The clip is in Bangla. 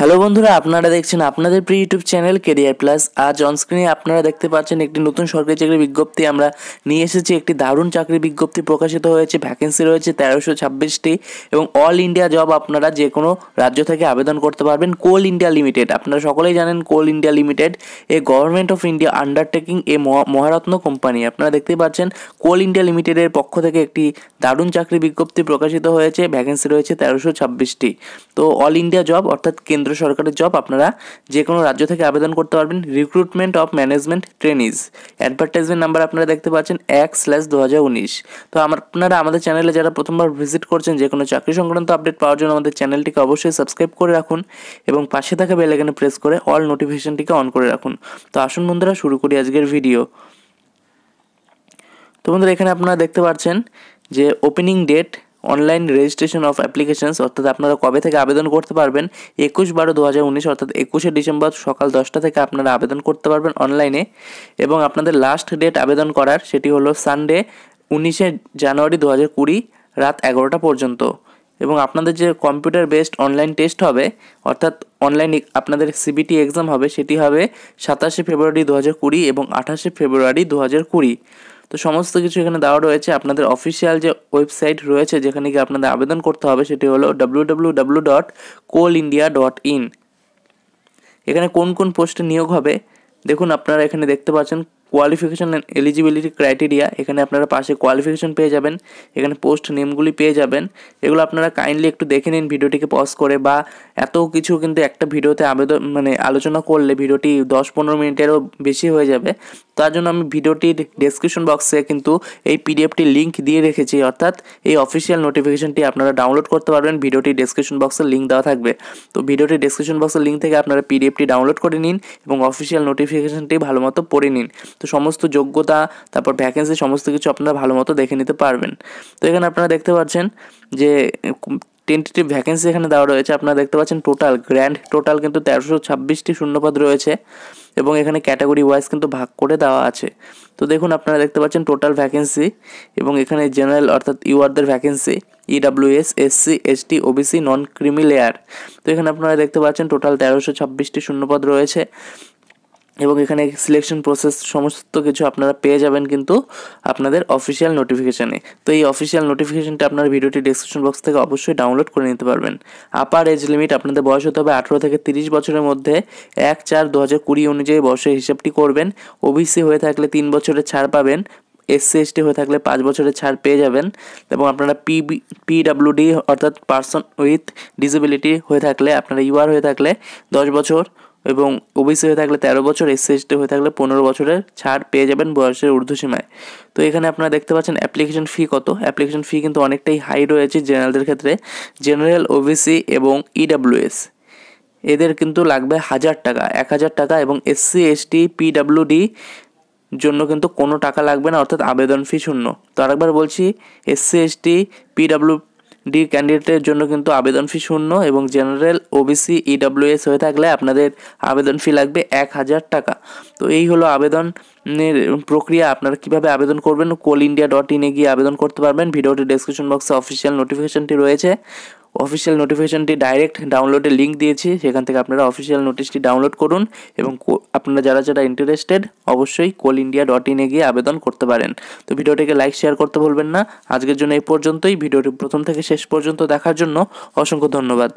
হ্যালো বন্ধুরা আপনারা দেখছেন আপনাদের প্রিয় ইউটিউব চ্যানেল কেরিয়ার প্লাস আজ অনস্ক্রিনে আপনারা দেখতে পাচ্ছেন একটি নতুন সরকারি চাকরির বিজ্ঞপ্তি আমরা নিয়ে এসেছি একটি দারুণ চাকরি বিজ্ঞপ্তি প্রকাশিত হয়েছে ভ্যাকেন্সি রয়েছে তেরোশো ছাব্বিশটি এবং অল ইন্ডিয়া জব আপনারা যে কোনো রাজ্য থেকে আবেদন করতে পারবেন কোল ইন্ডিয়া লিমিটেড আপনারা সকলেই জানেন Coal India Limited a government of India undertaking a Maharatna company আপনারা দেখতে পাচ্ছেন কোল ইন্ডিয়া লিমিটেডের পক্ষ থেকে একটি দারুণ চাকরি বিজ্ঞপ্তি প্রকাশিত হয়েছে ভ্যাকেন্সি রয়েছে তেরোশো ছাব্বিশটি তো অল ইন্ডিয়া জব অর্থাৎ কেন্দ্র কেন্দ্র সরকারের জব আপনারা যে কোনো রাজ্য থেকে আবেদন করতে পারবেন recruitment of management trainees advertisement number আপনারা দেখতে পাচ্ছেন এক স্ল্যাশ দু হাজার উনিশ তো আপনারা আমাদের চ্যানেলে যারা প্রথমবার ভিজিট করছেন যে কোনো চাকরি সংক্রান্ত আপডেট পাওয়ার জন্য আমাদের চ্যানেলটিকে অবশ্যই সাবস্ক্রাইব করে রাখুন এবং পাশে থাকা বেলাইকানে প্রেস করে অল নোটিফিকেশনটিকে অন করে রাখুন তো আসুন বন্ধুরা শুরু করি আজকের ভিডিও তো বন্ধুরা এখানে আপনারা দেখতে পাচ্ছেন যে opening date online registration of applications অর্থাৎ আপনারা কবে থেকে আবেদন করতে পারবেন একুশ বারো দু হাজার উনিশ অর্থাৎ একুশে ডিসেম্বর সকাল দশটা থেকে আপনারা আবেদন করতে পারবেন অনলাইনে এবং আপনাদের লাস্ট ডেট আবেদন করার সেটি হলো সানডে উনিশে জানুয়ারি দু হাজার কুড়ি রাত এগারোটা পর্যন্ত এবং আপনাদের যে কম্পিউটার বেসড অনলাইন টেস্ট হবে অর্থাৎ অনলাইন আপনাদের সিবিটি এক্সাম হবে সেটি হবে সাতাশে ফেব্রুয়ারি দু হাজার কুড়ি এবং আঠাশে ফেব্রুয়ারি দু হাজার কুড়ি তো সমস্ত কিছু এখানে দেওয়া রয়েছে আপনাদের অফিসিয়াল যে ওয়েবসাইট রয়েছে যেখানে গিয়ে আপনাদের আবেদন করতে হবে সেটি হলো W dot Coal India dot in এখানে কোন কোন পোস্টে নিয়োগ হবে দেখুন আপনারা এখানে দেখতে পাচ্ছেন কোয়ালিফিকেশান অ্যান্ড এলিজিবিলিটি ক্রাইটেরিয়া এখানে আপনারা পাশে কোয়ালিফিকেশান পেয়ে যাবেন এখানে পোস্ট নেমগুলি পেয়ে যাবেন এগুলো আপনারা কাইন্ডলি একটু দেখে নিন ভিডিওটিকে পজ করে বা এত কিছু কিন্তু একটা ভিডিওতে আবেদন মানে আলোচনা করলে ভিডিওটি দশ পনেরো মিনিটেরও বেশি হয়ে যাবে তার জন্য আমি ভিডিওটির ডেসক্রিপশন বক্সে কিন্তু এই পিডিএফটি লিঙ্ক দিয়ে রেখেছি অর্থাৎ এই অফিসিয়াল নোটিফিকেশনটি আপনারা ডাউনলোড করতে পারবেন ভিডিওটি ডেসক্রিপশন বক্সে লিঙ্ক দেওয়া থাকবে তো ভিডিওটি ডেসক্রিপশন বক্সের লিঙ্ক থেকে আপনারা পিডিএফটি ডাউনলোড করে নিন এবং অফিসিয়াল নোটিফিকেশনটি ভালো মতো পড়ে নিন তো সমস্ত যোগ্যতা তারপর ভ্যাকেন্সি সমস্ত কিছু আপনারা ভালো মতো দেখে নিতে পারবেন তো এখানে আপনারা দেখতে পাচ্ছেন যে টেন্টেটিভ ভ্যাকেন্সি এখানে দেওয়া রয়েছে আপনারা দেখতে পাচ্ছেন টোটাল গ্র্যান্ড টোটাল কিন্তু তেরোশো ছাব্বিশটি শূন্যপদ রয়েছে এবং এখানে ক্যাটাগরি ওয়াইজ কিন্তু ভাগ করে দেওয়া আছে তো দেখুন আপনারা দেখতে পাচ্ছেন টোটাল ভ্যাকেন্সি এবং এখানে জেনারেল অর্থাৎ ইউআরদের vacancy EWS SC ST OBC non creamy layer তো এখানে আপনারা দেখতে পাচ্ছেন টোটাল তেরোশো ছাব্বিশটি শূন্যপদ রয়েছে এবং এখানে সিলেকশন প্রসেস সমস্ত কিছু আপনারা পেয়ে যাবেন কিন্তু আপনাদের অফিসিয়াল নোটিফিকেশানে তো এই অফিসিয়াল নোটিফিকেশানটা আপনার ভিডিওটি ডিসক্রিপশন বক্স থেকে অবশ্যই ডাউনলোড করে নিতে পারবেন আপার এজ লিমিট আপনাদের বয়স হতে হবে আঠেরো থেকে তিরিশ বছরের মধ্যে এক চার দু হাজার কুড়ি অনুযায়ী বয়সের হিসাবটি করবেন ওবিসি হয়ে থাকলে তিন বছরের ছাড় পাবেন এসসি এসটি হয়ে থাকলে পাঁচ বছরের ছাড় পেয়ে যাবেন এবং আপনারা পিবি পিডাব্লিউডি অর্থাৎ পার্সন উইথ ডিসেবিলিটি হয়ে থাকলে আপনারা ইউআর হয়ে থাকলে দশ বছর এবং ওবিসি হয়ে থাকলে তেরো বছর এসসি সি হয়ে থাকলে পনেরো বছরের ছাড় পেয়ে যাবেন বয়সের ঊর্ধ্বসীমায় তো এখানে আপনারা দেখতে পাচ্ছেন অ্যাপ্লিকেশন ফি কত অ্যাপ্লিকেশন ফি কিন্তু অনেকটাই হাই রয়েছে জেনারেলদের ক্ষেত্রে জেনারেল ওবিসি এবং ইডাব্লিউএস e এদের কিন্তু লাগবে হাজার টাকা এক হাজার টাকা এবং এস এসসি এসটি পিডাব্লিউডি জন্য কিন্তু কোনো টাকা লাগবে না অর্থাৎ আবেদন ফি শূন্য তো আরেকবার বলছি S S ST PW D ক্যান্ডিডেটের জন্য কিন্তু আবেদন ফি শূন্য এবং জেনারেল ওবিসি ইডাব্লিউএস e হয়ে থাকলে আপনাদের আবেদন ফি লাগবে এক হাজার টাকা তো এই হলো আবেদনের প্রক্রিয়া আপনারা কিভাবে আবেদন করবেন কোল ইন্ডিয়া ডট ইনে গিয়ে আবেদন করতে পারবেন ভিডিওটি ডেসক্রিপশন বক্সে অফিসিয়াল নোটিফিকেশনটি রয়েছে অফিসিয়াল নোটিফিকেশানটি ডাইরেক্ট ডাউনলোডের লিঙ্ক দিয়েছি সেখান থেকে আপনারা অফিসিয়াল নোটিশটি ডাউনলোড করুন এবং আপনারা যারা যারা ইন্টারেস্টেড অবশ্যই কোল ইন্ডিয়া ডট ইনে গিয়ে আবেদন করতে পারেন তো ভিডিওটিকে লাইক শেয়ার করতে ভুলবেন না আজকের জন্য এই পর্যন্তই ভিডিওটি প্রথম থেকে শেষ পর্যন্ত দেখার জন্য অসংখ্য ধন্যবাদ